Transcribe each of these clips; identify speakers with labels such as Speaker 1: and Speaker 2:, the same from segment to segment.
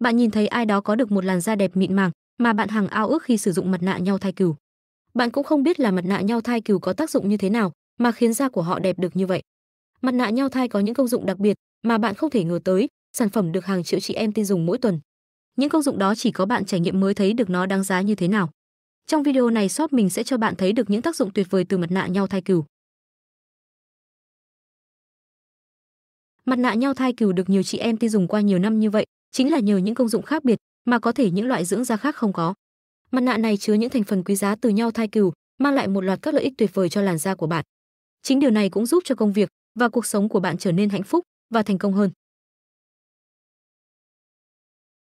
Speaker 1: bạn nhìn thấy ai đó có được một làn da đẹp mịn màng
Speaker 2: mà bạn hàng ao ước khi sử dụng mặt nạ nhau thai cừu. Bạn cũng không biết là mặt nạ nhau thai cừu có tác dụng như thế nào mà khiến da của họ đẹp được như vậy. Mặt nạ nhau thai có những công dụng đặc biệt mà bạn không thể ngờ tới, sản phẩm được hàng triệu chị em tin dùng mỗi tuần. Những công dụng đó chỉ có bạn trải nghiệm mới thấy được nó đáng giá như thế nào. Trong video này shop mình sẽ cho bạn thấy được những tác dụng tuyệt vời từ mặt nạ
Speaker 1: nhau thai cừu. Mặt nạ nhau thai
Speaker 2: cừu được nhiều chị em tin dùng qua nhiều năm như vậy chính là nhờ những công dụng khác biệt mà có thể những loại dưỡng da khác không có. Mặt nạ này chứa những thành phần quý giá từ nhau thai cừu, mang lại một loạt các lợi ích tuyệt vời cho làn da của bạn. Chính điều này cũng giúp cho công việc và cuộc sống của bạn trở nên hạnh phúc và thành công hơn.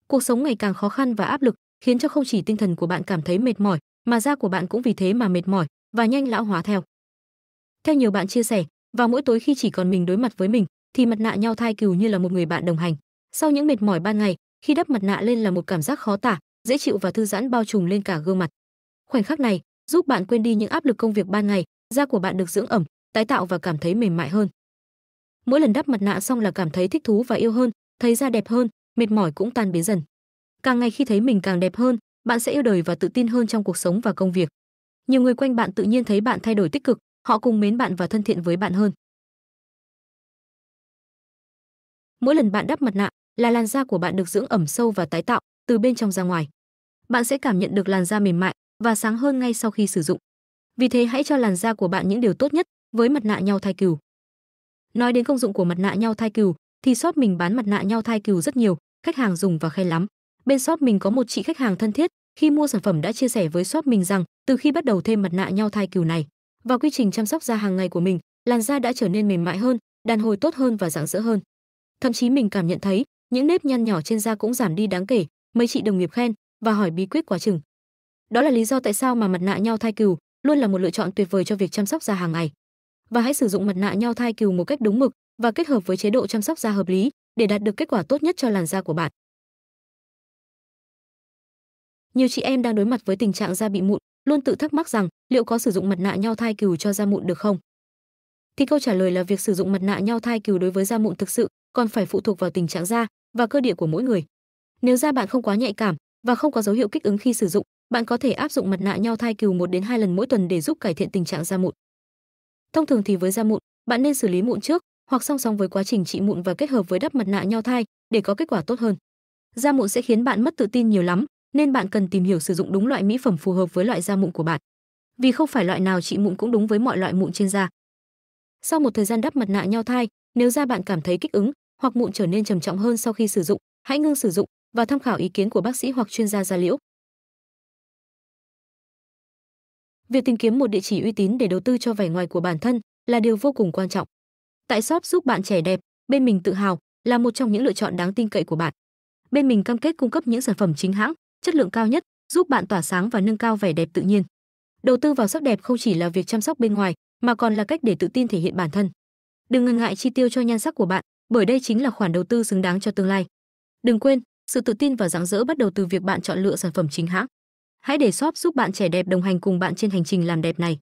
Speaker 1: Cuộc sống ngày càng khó khăn và áp lực khiến
Speaker 2: cho không chỉ tinh thần của bạn cảm thấy mệt mỏi, mà da của bạn cũng vì thế mà mệt mỏi và nhanh lão hóa theo. Theo nhiều bạn chia sẻ, vào mỗi tối khi chỉ còn mình đối mặt với mình, thì mặt nạ nhau thai cừu như là một người bạn đồng hành sau những mệt mỏi ban ngày khi đắp mặt nạ lên là một cảm giác khó tả dễ chịu và thư giãn bao trùm lên cả gương mặt khoảnh khắc này giúp bạn quên đi những áp lực công việc ban ngày da của bạn được dưỡng ẩm tái tạo và cảm thấy mềm mại hơn mỗi lần đắp mặt nạ xong là cảm thấy thích thú và yêu hơn thấy da đẹp hơn mệt mỏi cũng tan biến dần càng ngày khi thấy mình càng đẹp hơn bạn sẽ yêu đời và tự tin hơn trong cuộc sống và công việc nhiều người quanh bạn tự nhiên thấy bạn thay đổi tích cực
Speaker 1: họ cùng mến bạn và thân thiện với bạn hơn
Speaker 2: mỗi lần bạn đắp mặt nạ là làn da của bạn được dưỡng ẩm sâu và tái tạo từ bên trong ra ngoài bạn sẽ cảm nhận được làn da mềm mại và sáng hơn ngay sau khi sử dụng vì thế hãy cho làn da của bạn những điều tốt nhất với mặt nạ nhau thai cừu nói đến công dụng của mặt nạ nhau thai cừu thì shop mình bán mặt nạ nhau thai cừu rất nhiều khách hàng dùng và khen lắm bên shop mình có một chị khách hàng thân thiết khi mua sản phẩm đã chia sẻ với shop mình rằng từ khi bắt đầu thêm mặt nạ nhau thai cừu này và quy trình chăm sóc da hàng ngày của mình làn da đã trở nên mềm mại hơn đàn hồi tốt hơn và rạng rỡ hơn thậm chí mình cảm nhận thấy những nếp nhăn nhỏ trên da cũng giảm đi đáng kể mấy chị đồng nghiệp khen và hỏi bí quyết quá chừng đó là lý do tại sao mà mặt nạ nhau thai cừu luôn là một lựa chọn tuyệt vời cho việc chăm sóc da hàng ngày và hãy sử dụng mặt nạ nhau thai cừu một cách đúng mực và kết hợp với chế độ chăm sóc da hợp
Speaker 1: lý để đạt được kết quả tốt nhất cho làn da của bạn
Speaker 2: nhiều chị em đang đối mặt với tình trạng da bị mụn luôn tự thắc mắc rằng liệu có sử dụng mặt nạ nhau thai cừu cho da mụn được không thì câu trả lời là việc sử dụng mặt nạ nhau thai cừu đối với da mụn thực sự còn phải phụ thuộc vào tình trạng da và cơ địa của mỗi người. Nếu da bạn không quá nhạy cảm và không có dấu hiệu kích ứng khi sử dụng, bạn có thể áp dụng mặt nạ nho thai cừu 1 đến 2 lần mỗi tuần để giúp cải thiện tình trạng da mụn. Thông thường thì với da mụn, bạn nên xử lý mụn trước hoặc song song với quá trình trị mụn và kết hợp với đắp mặt nạ nho thai để có kết quả tốt hơn. Da mụn sẽ khiến bạn mất tự tin nhiều lắm, nên bạn cần tìm hiểu sử dụng đúng loại mỹ phẩm phù hợp với loại da mụn của bạn. Vì không phải loại nào trị mụn cũng đúng với mọi loại mụn trên da. Sau một thời gian đắp mặt nạ nho thai, nếu da bạn cảm thấy kích ứng hoặc mụn trở nên trầm trọng hơn sau khi sử dụng, hãy ngưng sử dụng và tham khảo ý kiến của bác sĩ hoặc chuyên gia da liễu.
Speaker 1: Việc tìm kiếm một địa chỉ uy tín để đầu tư cho
Speaker 2: vẻ ngoài của bản thân là điều vô cùng quan trọng. Tại shop giúp bạn trẻ đẹp, bên mình tự hào là một trong những lựa chọn đáng tin cậy của bạn. Bên mình cam kết cung cấp những sản phẩm chính hãng, chất lượng cao nhất, giúp bạn tỏa sáng và nâng cao vẻ đẹp tự nhiên. Đầu tư vào sắc đẹp không chỉ là việc chăm sóc bên ngoài, mà còn là cách để tự tin thể hiện bản thân. Đừng ngần ngại chi tiêu cho nhan sắc của bạn, bởi đây chính là khoản đầu tư xứng đáng cho tương lai. Đừng quên, sự tự tin và rạng rỡ bắt đầu từ việc bạn chọn lựa sản phẩm chính hãng. Hãy để shop giúp bạn trẻ đẹp đồng hành cùng bạn trên hành trình làm đẹp này.